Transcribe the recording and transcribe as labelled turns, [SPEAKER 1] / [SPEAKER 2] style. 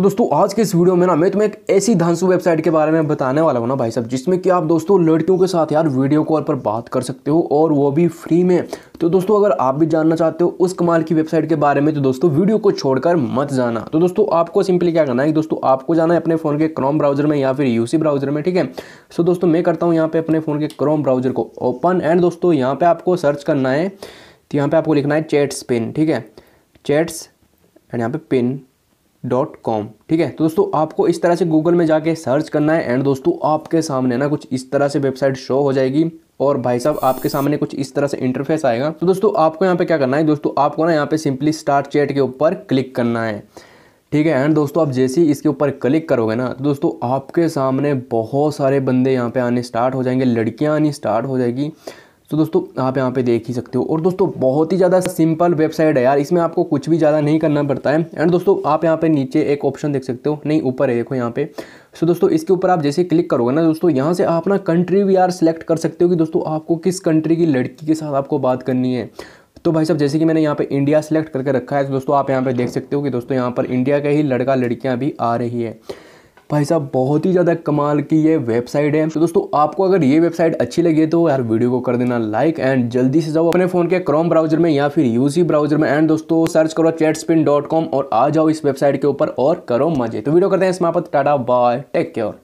[SPEAKER 1] तो दोस्तों आज के इस वीडियो में ना मैं तुम्हें एक ऐसी धांसू वेबसाइट के बारे में बताने वाला हूँ ना भाई साहब जिसमें कि आप दोस्तों लड़कियों के साथ यार वीडियो कॉल पर बात कर सकते हो और वो भी फ्री में तो दोस्तों अगर आप भी जानना चाहते हो उस कमाल की वेबसाइट के बारे में तो दोस्तों वीडियो को छोड़कर मत जाना तो दोस्तों आपको सिंपली क्या करना है दोस्तों आपको जाना है अपने फ़ोन के क्रोम ब्राउजर में या फिर यूसी ब्राउजर में ठीक है सो दोस्तों मैं करता हूँ यहाँ पे अपने फ़ोन के क्रोम ब्राउजर को ओपन एंड दोस्तों यहाँ पे आपको सर्च करना है तो यहाँ पे आपको लिखना है चैट्स पिन ठीक है चैट्स एंड यहाँ पे पिन डॉट कॉम ठीक है तो दोस्तों आपको इस तरह से गूगल में जाके सर्च करना है एंड दोस्तों आपके सामने ना कुछ इस तरह से वेबसाइट शो हो जाएगी और भाई साहब आपके सामने कुछ इस तरह से इंटरफेस आएगा तो दोस्तों आपको यहाँ पे क्या करना है दोस्तों आपको ना यहाँ पे सिंपली स्टार्ट चैट के ऊपर क्लिक करना है ठीक है एंड दोस्तों आप जैसे ही इसके ऊपर क्लिक करोगे ना तो दोस्तों आपके सामने बहुत सारे बंदे यहाँ पे आने स्टार्ट हो जाएंगे लड़कियाँ आनी स्टार्ट हो जाएगी तो दोस्तों आप यहाँ पे देख ही सकते हो और दोस्तों बहुत ही ज़्यादा सिंपल वेबसाइट है यार इसमें आपको कुछ भी ज़्यादा नहीं करना पड़ता है एंड दोस्तों आप यहाँ पे नीचे एक ऑप्शन देख सकते हो नहीं ऊपर है देखो यहाँ पे सो दोस्तों इसके ऊपर आप जैसे क्लिक करोगे ना दोस्तों यहाँ से आप ना कंट्री भी यार सेलेक्ट कर सकते हो कि दोस्तों आपको किस कंट्री की लड़की के साथ आपको बात करनी है तो भाई साहब जैसे कि मैंने यहाँ पे इंडिया सेलेक्ट करके रखा है तो दोस्तों आप यहाँ पे देख सकते हो कि दोस्तों यहाँ पर इंडिया का ही लड़का लड़कियाँ भी आ रही है भाई साहब बहुत ही ज़्यादा कमाल की ये वेबसाइट है तो दोस्तों आपको अगर ये वेबसाइट अच्छी लगी तो यार वीडियो को कर देना लाइक एंड जल्दी से जाओ अपने फोन के क्रोम ब्राउजर में या फिर यूसी ब्राउजर में एंड दोस्तों सर्च करो चैट और आ जाओ इस वेबसाइट के ऊपर और करो मजे तो वीडियो करते हैं समाप्त टाटा बाय टेक केयर